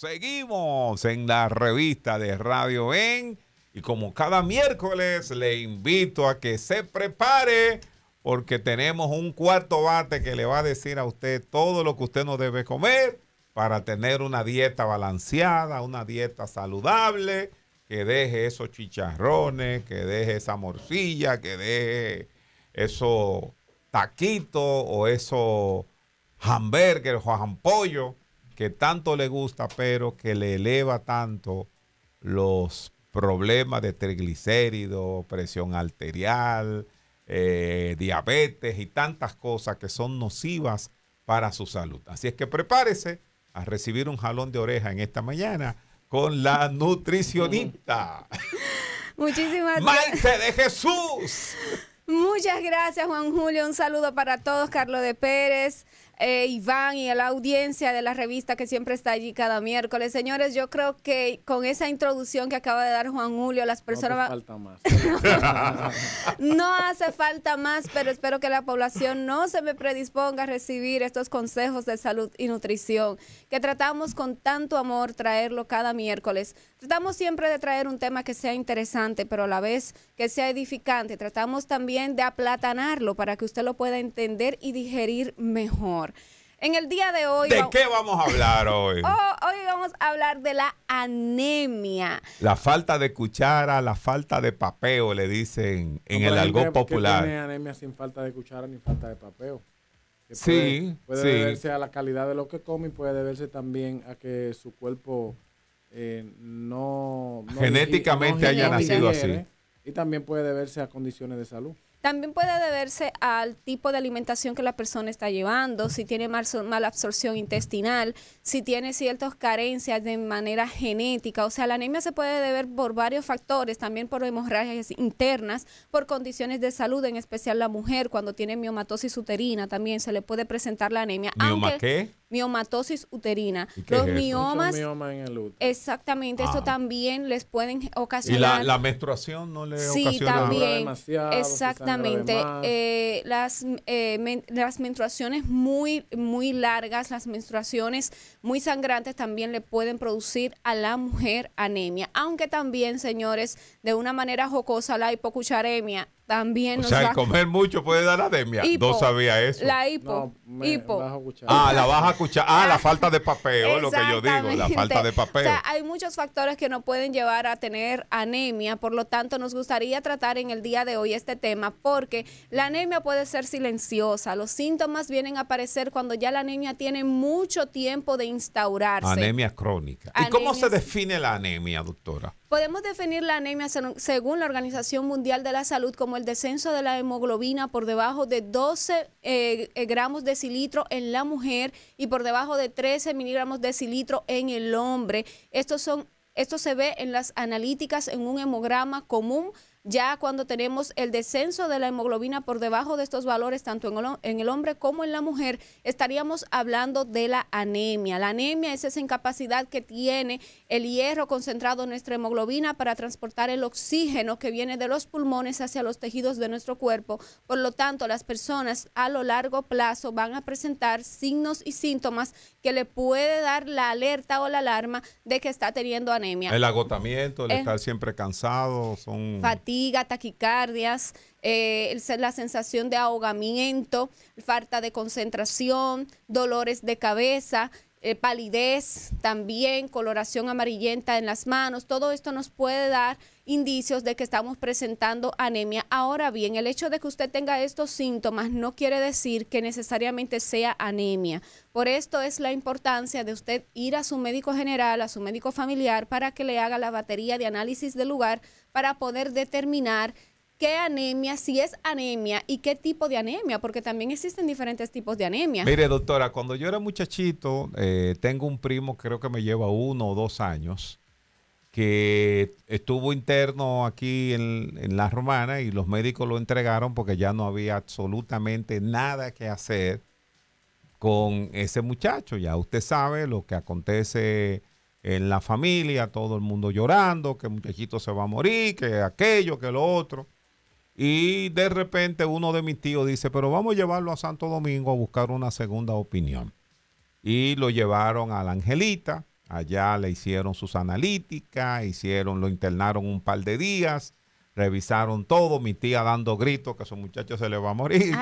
Seguimos en la revista de Radio En. Y como cada miércoles, le invito a que se prepare porque tenemos un cuarto bate que le va a decir a usted todo lo que usted no debe comer para tener una dieta balanceada, una dieta saludable, que deje esos chicharrones, que deje esa morcilla, que deje esos taquitos o esos hamburger o pollo que tanto le gusta, pero que le eleva tanto los problemas de triglicéridos, presión arterial, eh, diabetes y tantas cosas que son nocivas para su salud. Así es que prepárese a recibir un jalón de oreja en esta mañana con la nutricionista. Muchísimas gracias. Maite de Jesús. Muchas gracias, Juan Julio. Un saludo para todos, Carlos de Pérez. E Iván y a la audiencia de la revista que siempre está allí cada miércoles. Señores, yo creo que con esa introducción que acaba de dar Juan Julio, las personas... No hace falta más. no hace falta más, pero espero que la población no se me predisponga a recibir estos consejos de salud y nutrición que tratamos con tanto amor traerlo cada miércoles. Tratamos siempre de traer un tema que sea interesante, pero a la vez que sea edificante. Tratamos también de aplatanarlo para que usted lo pueda entender y digerir mejor. En el día de hoy. ¿De qué vamos a hablar hoy? Oh, hoy vamos a hablar de la anemia. La falta de cuchara, la falta de papeo, le dicen en el algo popular. Tiene anemia sin falta de cuchara ni falta de papeo. sí, puede, deberse a la calidad de lo que come y puede deberse también a que su cuerpo eh, no, Genéticamente haya nacido así. Y también puede deberse a condiciones de salud. También puede deberse al tipo de alimentación que la persona está llevando, si tiene mal, mala absorción intestinal, si tiene ciertas carencias de manera genética. O sea, la anemia se puede deber por varios factores, también por hemorragias internas, por condiciones de salud, en especial la mujer cuando tiene miomatosis uterina también se le puede presentar la anemia. ¿Mioma qué? miomatosis uterina. Los miomas. Exactamente, esto eso ah. también les pueden ocasionar. Y la, menstruación no le sí, también. Demasiado, exactamente. Eh, las, eh, las menstruaciones muy, muy largas, las menstruaciones muy sangrantes también le pueden producir a la mujer anemia. Aunque también, señores, de una manera jocosa, la hipocucharemia también o sea, el comer mucho puede dar anemia. no sabía eso. La hipo. No, Ah, la baja cuchara. Ah, la falta de papel, lo que yo digo, la falta de papel. O sea, hay muchos factores que nos pueden llevar a tener anemia, por lo tanto nos gustaría tratar en el día de hoy este tema porque la anemia puede ser silenciosa. Los síntomas vienen a aparecer cuando ya la anemia tiene mucho tiempo de instaurarse. Anemia crónica. ¿Y cómo se define la anemia, doctora? Podemos definir la anemia según la Organización Mundial de la Salud como el descenso de la hemoglobina por debajo de 12 eh, eh, gramos de cilitro en la mujer y por debajo de 13 miligramos de cilitro en el hombre. Estos son, esto se ve en las analíticas en un hemograma común ya cuando tenemos el descenso de la hemoglobina por debajo de estos valores, tanto en el, hombre como en la mujer, estaríamos hablando de la anemia. La anemia es esa incapacidad que tiene el hierro concentrado en nuestra hemoglobina para transportar el oxígeno que viene de los pulmones hacia los tejidos de nuestro cuerpo. Por lo tanto, las personas a lo largo plazo van a presentar signos y síntomas que le puede dar la alerta o la alarma de que está teniendo anemia. El agotamiento, el eh, estar siempre cansado, son fatiga, taquicardias, eh, la sensación de ahogamiento, falta de concentración, dolores de cabeza eh, palidez, también coloración amarillenta en las manos, todo esto nos puede dar indicios de que estamos presentando anemia. Ahora bien, el hecho de que usted tenga estos síntomas no quiere decir que necesariamente sea anemia. Por esto es la importancia de usted ir a su médico general, a su médico familiar, para que le haga la batería de análisis del lugar para poder determinar qué anemia, si es anemia y qué tipo de anemia, porque también existen diferentes tipos de anemia. Mire, doctora, cuando yo era muchachito, eh, tengo un primo, creo que me lleva uno o dos años, que estuvo interno aquí en, en La Romana y los médicos lo entregaron porque ya no había absolutamente nada que hacer con ese muchacho. Ya usted sabe lo que acontece en la familia, todo el mundo llorando, que el muchachito se va a morir, que aquello, que lo otro. Y de repente uno de mis tíos dice, pero vamos a llevarlo a Santo Domingo a buscar una segunda opinión. Y lo llevaron a la Angelita, allá le hicieron sus analíticas, hicieron, lo internaron un par de días, revisaron todo, mi tía dando gritos que a su muchacho se le va a morir.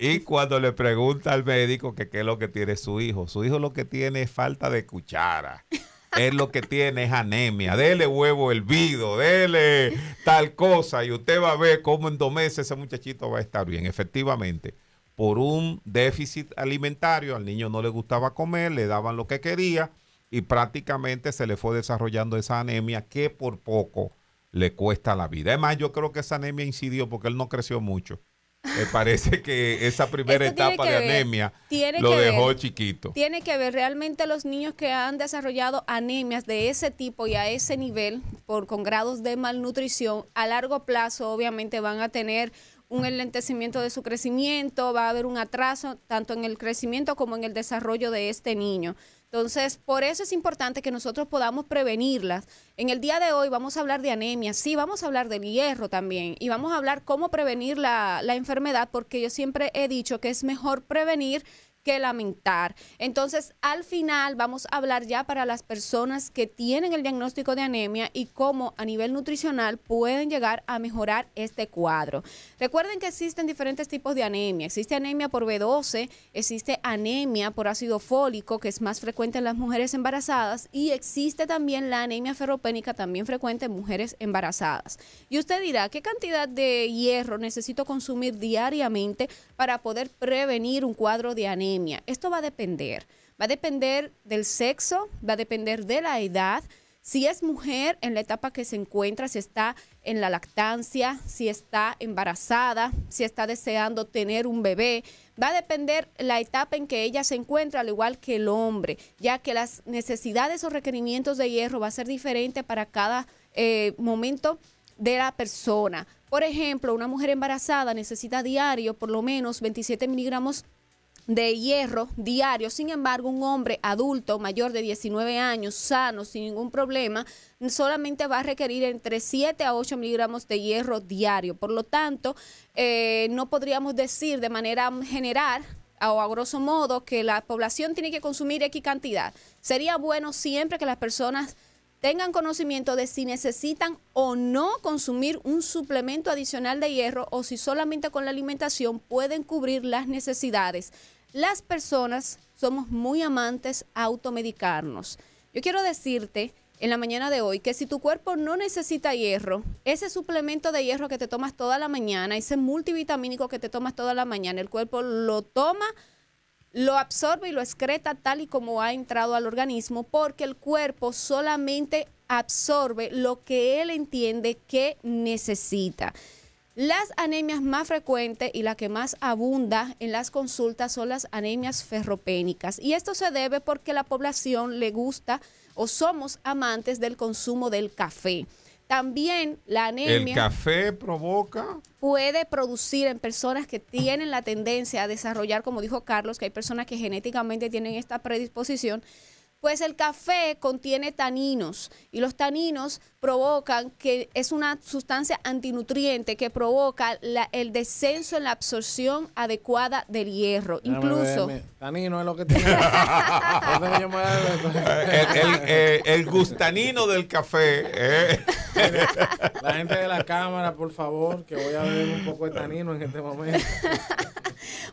Y cuando le pregunta al médico que qué es lo que tiene su hijo, su hijo lo que tiene es falta de cuchara. Es lo que tiene es anemia. Dele huevo hervido, dele tal cosa y usted va a ver cómo en dos meses ese muchachito va a estar bien. Efectivamente, por un déficit alimentario, al niño no le gustaba comer, le daban lo que quería y prácticamente se le fue desarrollando esa anemia que por poco le cuesta la vida. Además, yo creo que esa anemia incidió porque él no creció mucho. Me parece que esa primera etapa de anemia lo dejó chiquito. Tiene que ver, realmente los niños que han desarrollado anemias de ese tipo y a ese nivel, por, con grados de malnutrición, a largo plazo obviamente van a tener un enlentecimiento de su crecimiento, va a haber un atraso tanto en el crecimiento como en el desarrollo de este niño. Entonces, por eso es importante que nosotros podamos prevenirlas. En el día de hoy vamos a hablar de anemia, sí, vamos a hablar del hierro también y vamos a hablar cómo prevenir la, la enfermedad, porque yo siempre he dicho que es mejor prevenir que lamentar. Entonces, al final vamos a hablar ya para las personas que tienen el diagnóstico de anemia y cómo a nivel nutricional pueden llegar a mejorar este cuadro. Recuerden que existen diferentes tipos de anemia. Existe anemia por B12, existe anemia por ácido fólico, que es más frecuente en las mujeres embarazadas, y existe también la anemia ferropénica, también frecuente en mujeres embarazadas. Y usted dirá, ¿qué cantidad de hierro necesito consumir diariamente para poder prevenir un cuadro de anemia? Esto va a depender. Va a depender del sexo, va a depender de la edad. Si es mujer, en la etapa que se encuentra, si está en la lactancia, si está embarazada, si está deseando tener un bebé, va a depender la etapa en que ella se encuentra, al igual que el hombre, ya que las necesidades o requerimientos de hierro va a ser diferente para cada eh, momento de la persona. Por ejemplo, una mujer embarazada necesita diario por lo menos 27 miligramos de hierro diario. Sin embargo, un hombre adulto mayor de 19 años, sano, sin ningún problema, solamente va a requerir entre 7 a 8 miligramos de hierro diario. Por lo tanto, eh, no podríamos decir de manera general o a grosso modo que la población tiene que consumir X cantidad. Sería bueno siempre que las personas tengan conocimiento de si necesitan o no consumir un suplemento adicional de hierro o si solamente con la alimentación pueden cubrir las necesidades. Las personas somos muy amantes a automedicarnos. Yo quiero decirte en la mañana de hoy que si tu cuerpo no necesita hierro, ese suplemento de hierro que te tomas toda la mañana, ese multivitamínico que te tomas toda la mañana, el cuerpo lo toma lo absorbe y lo excreta tal y como ha entrado al organismo, porque el cuerpo solamente absorbe lo que él entiende que necesita. Las anemias más frecuentes y la que más abunda en las consultas son las anemias ferropénicas. Y esto se debe porque la población le gusta o somos amantes del consumo del café. También la anemia. El café provoca. Puede producir en personas que tienen la tendencia a desarrollar, como dijo Carlos, que hay personas que genéticamente tienen esta predisposición, pues el café contiene taninos y los taninos provocan que es una sustancia antinutriente que provoca el descenso en la absorción adecuada del hierro. Incluso. Tanino es lo que tiene. Pues. Eh, el, gustanino del café. Eh. La gente de la cámara, por favor, que voy a beber un poco de tanino en este momento.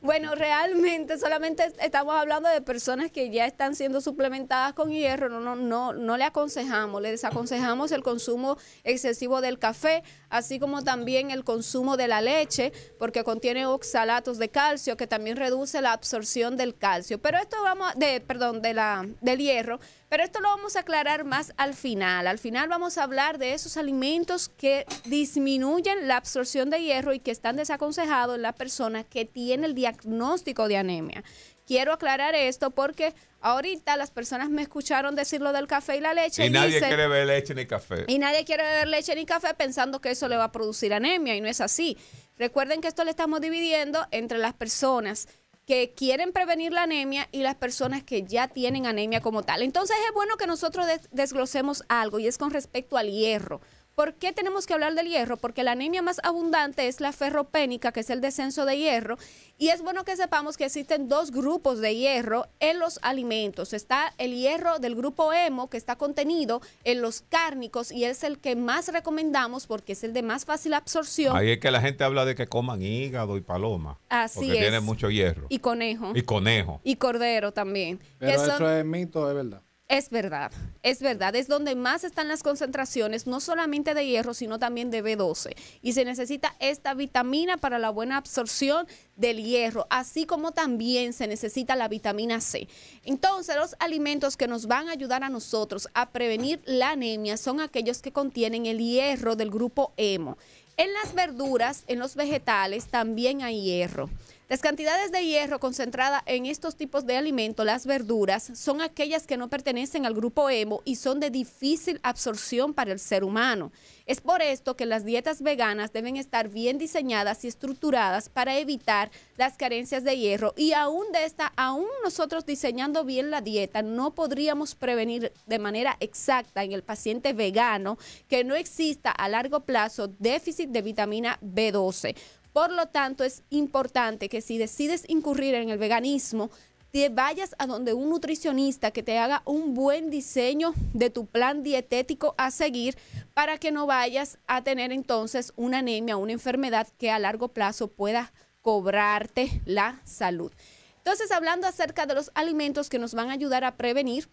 Bueno, realmente solamente estamos hablando de personas que ya están siendo suplementadas con hierro, no, no, no, no le aconsejamos, le desaconsejamos el consumo excesivo del café, así como también el consumo de la leche, porque contiene oxalatos de calcio, que también reduce la absorción del calcio. Pero esto vamos, de, perdón, de la, del hierro, pero esto lo vamos a aclarar más al final. Al final vamos a hablar de esos alimentos que disminuyen la absorción de hierro y que están desaconsejados en la persona que tiene el diagnóstico de anemia Quiero aclarar esto porque ahorita las personas me escucharon decir lo del café y la leche. Y, nadie quiere beber leche ni café. Y nadie quiere beber leche ni café pensando que eso le va a producir anemia y no es así. Recuerden que esto lo estamos dividiendo entre las personas que quieren prevenir la anemia y las personas que ya tienen anemia como tal. Entonces es bueno que nosotros desglosemos algo y es con respecto al hierro. ¿Por qué tenemos que hablar del hierro? Porque la anemia más abundante es la ferropénica, que es el descenso de hierro. Y es bueno que sepamos que existen dos grupos de hierro en los alimentos. Está el hierro del grupo hemo, que está contenido en los cárnicos y es el que más recomendamos porque es el de más fácil absorción. Ahí es que la gente habla de que coman hígado y paloma. Así porque tiene mucho hierro. Y conejo. Y conejo. Y cordero también. Pero eso es mito, es verdad. Es verdad, es verdad, es donde más están las concentraciones, no solamente de hierro, sino también de B12. Y se necesita esta vitamina para la buena absorción del hierro, así como también se necesita la vitamina C. Entonces, los alimentos que nos van a ayudar a nosotros a prevenir la anemia son aquellos que contienen el hierro del grupo hemo. En las verduras, en los vegetales, también hay hierro. Las cantidades de hierro concentradas en estos tipos de alimentos, las verduras, son aquellas que no pertenecen al grupo hemo y son de difícil absorción para el ser humano. Es por esto que las dietas veganas deben estar bien diseñadas y estructuradas para evitar las carencias de hierro y aún de esta, aún nosotros diseñando bien la dieta, no podríamos prevenir de manera exacta en el paciente vegano que no exista a largo plazo déficit de vitamina B12. Por lo tanto, es importante que si decides incurrir en el veganismo, te vayas a donde un nutricionista que te haga un buen diseño de tu plan dietético a seguir para que no vayas a tener entonces una anemia, una enfermedad que a largo plazo pueda cobrarte la salud. Entonces, hablando acerca de los alimentos que nos van a ayudar a prevenir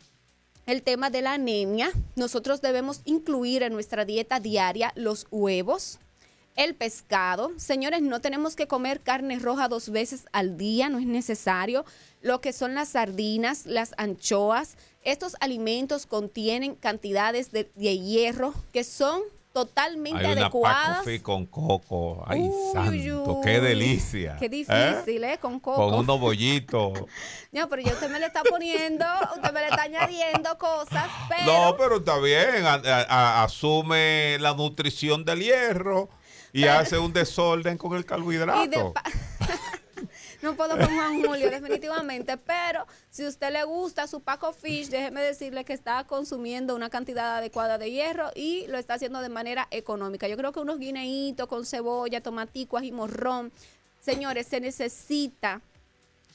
el tema de la anemia, nosotros debemos incluir en nuestra dieta diaria los huevos, el pescado, señores, no tenemos que comer carne roja dos veces al día, no es necesario. Lo que son las sardinas, las anchoas, estos alimentos contienen cantidades de, hierro que son totalmente Hay adecuadas. con coco. Ay, santo, qué delicia. Qué ¿eh? difícil, ¿eh? Con coco. Con unos bollitos. no, pero yo usted me le está poniendo, usted me le está añadiendo cosas, pero... No, pero está bien, asume la nutrición del hierro y hace un desorden con el carbohidrato. no puedo con Juan Julio, definitivamente. Pero si usted le gusta su Paco Fish, déjeme decirle que está consumiendo una cantidad adecuada de hierro y lo está haciendo de manera económica. Yo creo que unos guineitos con cebolla, tomatico, y morrón. Señores, se necesita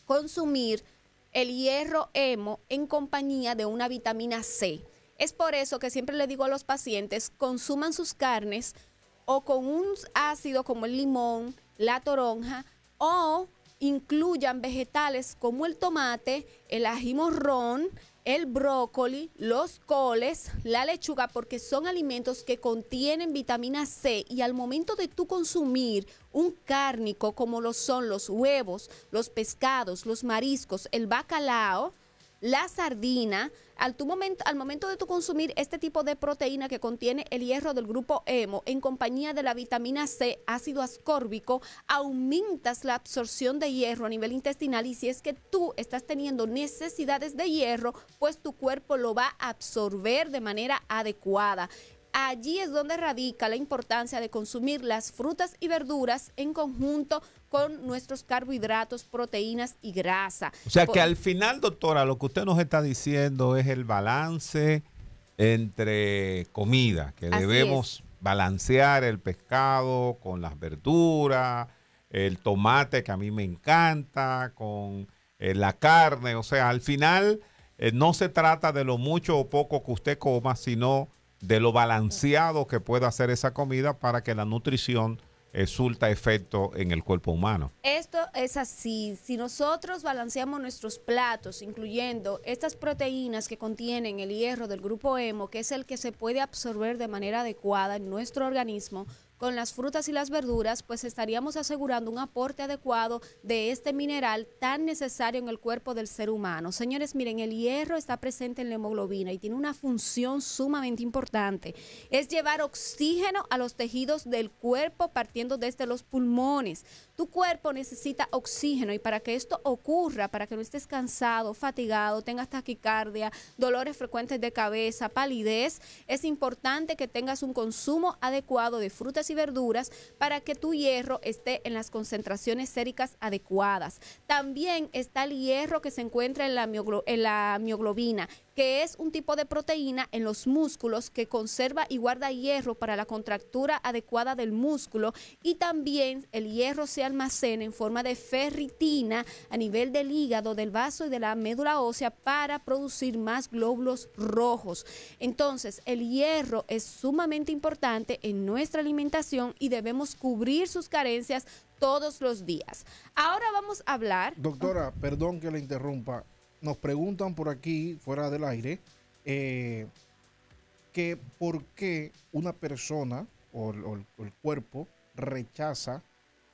consumir el hierro hemo en compañía de una vitamina C. Es por eso que siempre le digo a los pacientes, consuman sus carnes o con un ácido como el limón, la toronja o incluyan vegetales como el tomate, el ají morrón, el brócoli, los coles, la lechuga, porque son alimentos que contienen vitamina C y al momento de tú consumir un cárnico como lo son los huevos, los pescados, los mariscos, el bacalao, la sardina, al, tu momento, al momento de tu consumir este tipo de proteína que contiene el hierro del grupo hemo en compañía de la vitamina C, ácido ascórbico, aumentas la absorción de hierro a nivel intestinal y si es que tú estás teniendo necesidades de hierro, pues tu cuerpo lo va a absorber de manera adecuada. Allí es donde radica la importancia de consumir las frutas y verduras en conjunto con nuestros carbohidratos, proteínas y grasa. O sea que al final, doctora, lo que usted nos está diciendo es el balance entre comida, que debemos balancear el pescado con las verduras, el tomate que a mí me encanta, con eh, la carne, o sea, al final eh, no se trata de lo mucho o poco que usted coma, sino de lo balanceado que pueda hacer esa comida para que la nutrición resulta efecto en el cuerpo humano. Esto es así. Si nosotros balanceamos nuestros platos, incluyendo estas proteínas que contienen el hierro del grupo hemo, que es el que se puede absorber de manera adecuada en nuestro organismo, con las frutas y las verduras, pues estaríamos asegurando un aporte adecuado de este mineral tan necesario en el cuerpo del ser humano. Señores, miren, el hierro está presente en la hemoglobina y tiene una función sumamente importante. Es llevar oxígeno a los tejidos del cuerpo partiendo desde los pulmones. Tu cuerpo necesita oxígeno y para que esto ocurra, para que no estés cansado, fatigado, tengas taquicardia, dolores frecuentes de cabeza, palidez, es importante que tengas un consumo adecuado de frutas y y verduras para que tu hierro esté en las concentraciones séricas adecuadas. También está el hierro que se encuentra en la, en la mioglobina, que es un tipo de proteína en los músculos que conserva y guarda hierro para la contractura adecuada del músculo y también el hierro se almacena en forma de ferritina a nivel del hígado, del vaso y de la médula ósea para producir más glóbulos rojos. Entonces, el hierro es sumamente importante en nuestra alimentación y debemos cubrir sus carencias todos los días. Ahora vamos a hablar... Doctora, perdón que le interrumpa. Nos preguntan por aquí, fuera del aire, eh, que por qué una persona o, el cuerpo rechaza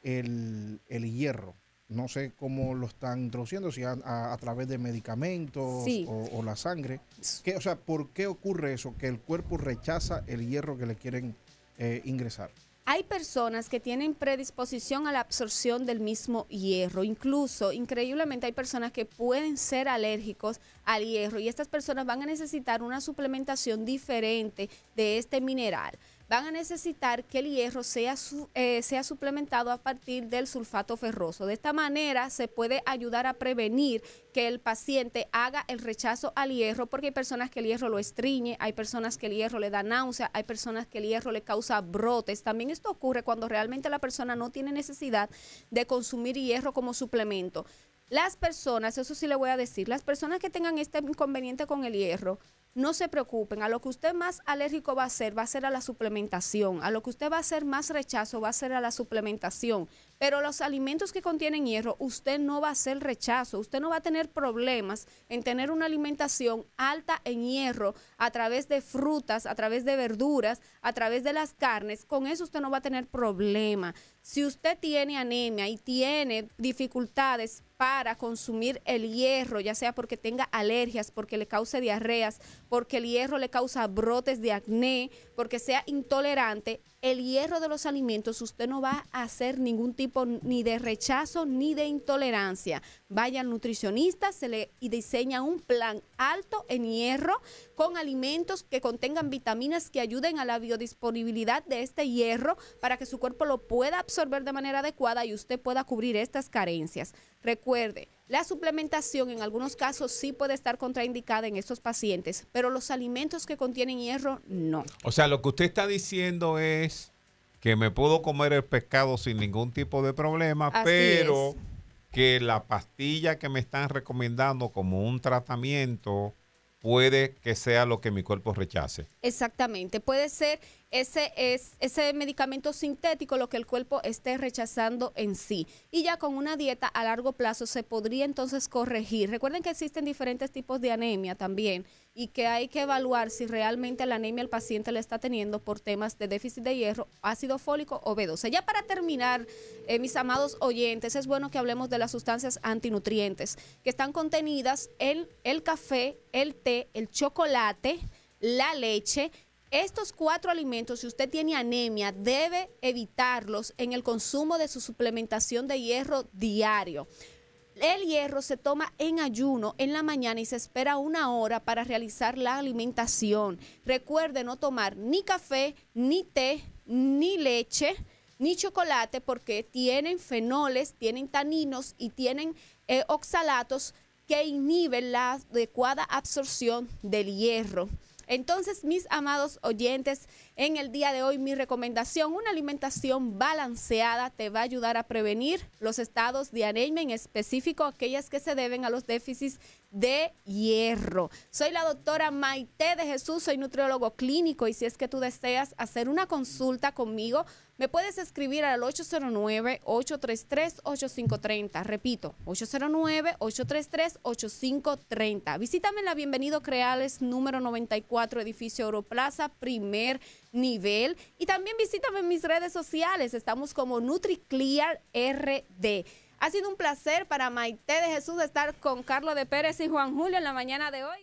el, hierro. No sé cómo lo están introduciendo, si a, través de medicamentos o, la sangre. ¿Qué, o sea, ¿por qué ocurre eso? Que el cuerpo rechaza el hierro que le quieren eh, ingresar. Hay personas que tienen predisposición a la absorción del mismo hierro. Incluso, increíblemente, hay personas que pueden ser alérgicos al hierro y estas personas van a necesitar una suplementación diferente de este mineral van a necesitar que el hierro sea, eh, sea suplementado a partir del sulfato ferroso. De esta manera se puede ayudar a prevenir que el paciente haga el rechazo al hierro, porque hay personas que el hierro lo estriñe, hay personas que el hierro le da náusea, hay personas que el hierro le causa brotes. También esto ocurre cuando realmente la persona no tiene necesidad de consumir hierro como suplemento. Las personas, eso sí le voy a decir, las personas que tengan este inconveniente con el hierro, no se preocupen, a lo que usted más alérgico va a ser, va a ser a la suplementación, a lo que usted va a hacer más rechazo, va a ser a la suplementación. Pero los alimentos que contienen hierro, usted no va a hacer rechazo, usted no va a tener problemas en tener una alimentación alta en hierro a través de frutas, a través de verduras, a través de las carnes. Con eso usted no va a tener problema. Si usted tiene anemia y tiene dificultades para consumir el hierro, ya sea porque tenga alergias, porque le cause diarreas, porque el hierro le causa brotes de acné, porque sea intolerante, el hierro de los alimentos, usted no va a hacer ningún tipo ni de rechazo ni de intolerancia. Vaya al nutricionista, se le diseña un plan alto en hierro con alimentos que contengan vitaminas que ayuden a la biodisponibilidad de este hierro para que su cuerpo lo pueda absorber de manera adecuada y usted pueda cubrir estas carencias. Recuerde, la suplementación en algunos casos sí puede estar contraindicada en estos pacientes, pero los alimentos que contienen hierro no. O sea, lo que usted está diciendo es que me puedo comer el pescado sin ningún tipo de problema, pero que la pastilla que me están recomendando como un tratamiento puede que sea lo que mi cuerpo rechace. Exactamente, puede ser ese, ese medicamento sintético lo que el cuerpo esté rechazando en sí. Y ya con una dieta a largo plazo se podría entonces corregir. Recuerden que existen diferentes tipos de anemia también y que hay que evaluar si realmente la anemia el paciente le está teniendo por temas de déficit de hierro, ácido fólico o B12. Ya para terminar, eh, mis amados oyentes, es bueno que hablemos de las sustancias antinutrientes que están contenidas en el café, el té, el chocolate, la leche. Estos cuatro alimentos, si usted tiene anemia, debe evitarlos en el consumo de su suplementación de hierro diario. El hierro se toma en ayuno en la mañana y se espera una hora para realizar la alimentación. Recuerde no tomar ni café, ni té, ni leche, ni chocolate porque tienen fenoles, tienen taninos y tienen eh, oxalatos que inhiben la adecuada absorción del hierro. Entonces, mis amados oyentes, en el día de hoy mi recomendación, una alimentación balanceada te va a ayudar a prevenir los estados de anemia, en específico aquellas que se deben a los déficits de hierro. Soy la doctora Maite de Jesús, soy nutriólogo clínico y si es que tú deseas hacer una consulta conmigo, me puedes escribir al 809-833-8530. Repito, 809-833-8530. Visítame en la Bienvenido Creales número 94, edificio Europlaza, primer nivel. Y también visítame en mis redes sociales. Estamos como NutriClear RD. Ha sido un placer para Maite de Jesús estar con Carlos de Pérez y Juan Julio en la mañana de hoy.